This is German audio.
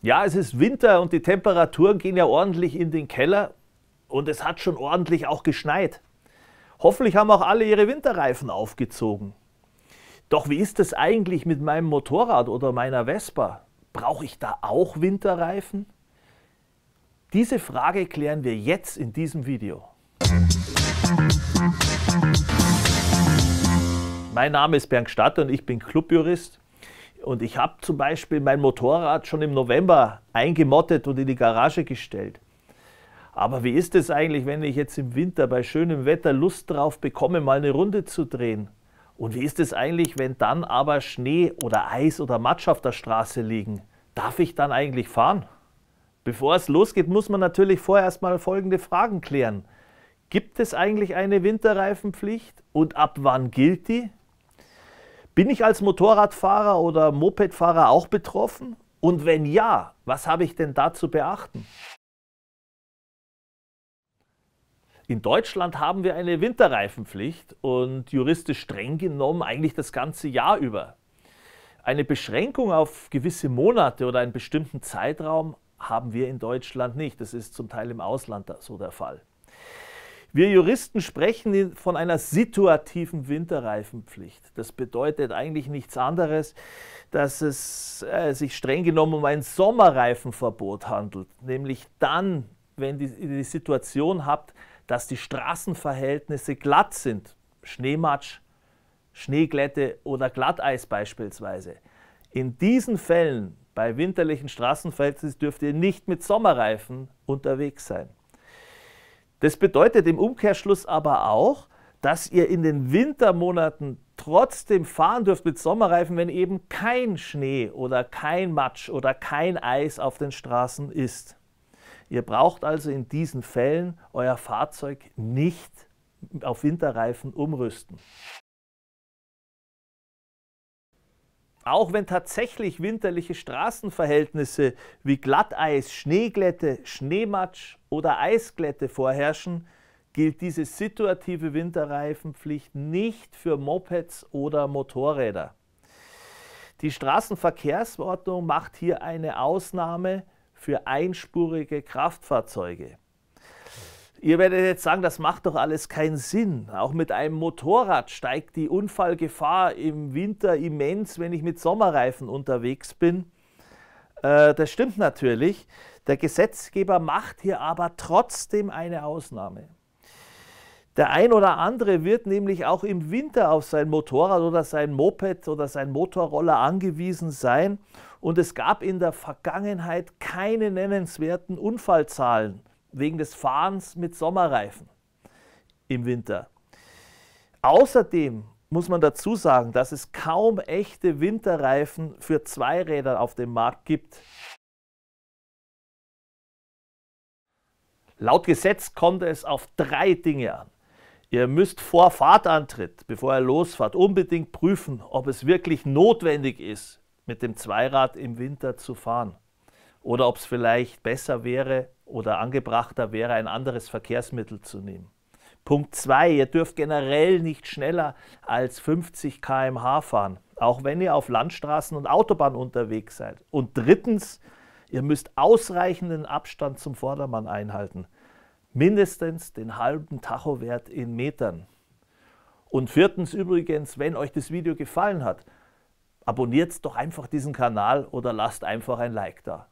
Ja, es ist Winter und die Temperaturen gehen ja ordentlich in den Keller und es hat schon ordentlich auch geschneit. Hoffentlich haben auch alle ihre Winterreifen aufgezogen. Doch wie ist es eigentlich mit meinem Motorrad oder meiner Vespa? Brauche ich da auch Winterreifen? Diese Frage klären wir jetzt in diesem Video. Mein Name ist Bernd Stadt und ich bin Clubjurist und ich habe zum Beispiel mein Motorrad schon im November eingemottet und in die Garage gestellt. Aber wie ist es eigentlich, wenn ich jetzt im Winter bei schönem Wetter Lust drauf bekomme, mal eine Runde zu drehen? Und wie ist es eigentlich, wenn dann aber Schnee oder Eis oder Matsch auf der Straße liegen? Darf ich dann eigentlich fahren? Bevor es losgeht, muss man natürlich vorerst mal folgende Fragen klären. Gibt es eigentlich eine Winterreifenpflicht und ab wann gilt die? Bin ich als Motorradfahrer oder Mopedfahrer auch betroffen? Und wenn ja, was habe ich denn da zu beachten? In Deutschland haben wir eine Winterreifenpflicht und juristisch streng genommen eigentlich das ganze Jahr über. Eine Beschränkung auf gewisse Monate oder einen bestimmten Zeitraum haben wir in Deutschland nicht. Das ist zum Teil im Ausland so der Fall. Wir Juristen sprechen von einer situativen Winterreifenpflicht. Das bedeutet eigentlich nichts anderes, dass es äh, sich streng genommen um ein Sommerreifenverbot handelt, nämlich dann, wenn ihr die, die Situation habt, dass die Straßenverhältnisse glatt sind, Schneematsch, Schneeglätte oder Glatteis beispielsweise. In diesen Fällen bei winterlichen Straßenverhältnissen dürft ihr nicht mit Sommerreifen unterwegs sein. Das bedeutet im Umkehrschluss aber auch, dass ihr in den Wintermonaten trotzdem fahren dürft mit Sommerreifen, wenn eben kein Schnee oder kein Matsch oder kein Eis auf den Straßen ist. Ihr braucht also in diesen Fällen euer Fahrzeug nicht auf Winterreifen umrüsten. Auch wenn tatsächlich winterliche Straßenverhältnisse wie Glatteis, Schneeglätte, Schneematsch oder Eisglätte vorherrschen, gilt diese situative Winterreifenpflicht nicht für Mopeds oder Motorräder. Die Straßenverkehrsordnung macht hier eine Ausnahme für einspurige Kraftfahrzeuge. Ihr werdet jetzt sagen, das macht doch alles keinen Sinn. Auch mit einem Motorrad steigt die Unfallgefahr im Winter immens, wenn ich mit Sommerreifen unterwegs bin. Äh, das stimmt natürlich. Der Gesetzgeber macht hier aber trotzdem eine Ausnahme. Der ein oder andere wird nämlich auch im Winter auf sein Motorrad oder sein Moped oder sein Motorroller angewiesen sein. Und es gab in der Vergangenheit keine nennenswerten Unfallzahlen wegen des Fahrens mit Sommerreifen im Winter. Außerdem muss man dazu sagen, dass es kaum echte Winterreifen für Zweiräder auf dem Markt gibt. Laut Gesetz kommt es auf drei Dinge an. Ihr müsst vor Fahrtantritt, bevor ihr losfahrt, unbedingt prüfen, ob es wirklich notwendig ist, mit dem Zweirad im Winter zu fahren oder ob es vielleicht besser wäre oder angebrachter wäre, ein anderes Verkehrsmittel zu nehmen. Punkt 2. Ihr dürft generell nicht schneller als 50 km/h fahren, auch wenn ihr auf Landstraßen und Autobahnen unterwegs seid. Und drittens, ihr müsst ausreichenden Abstand zum Vordermann einhalten. Mindestens den halben Tachowert in Metern. Und viertens übrigens, wenn euch das Video gefallen hat, abonniert doch einfach diesen Kanal oder lasst einfach ein Like da.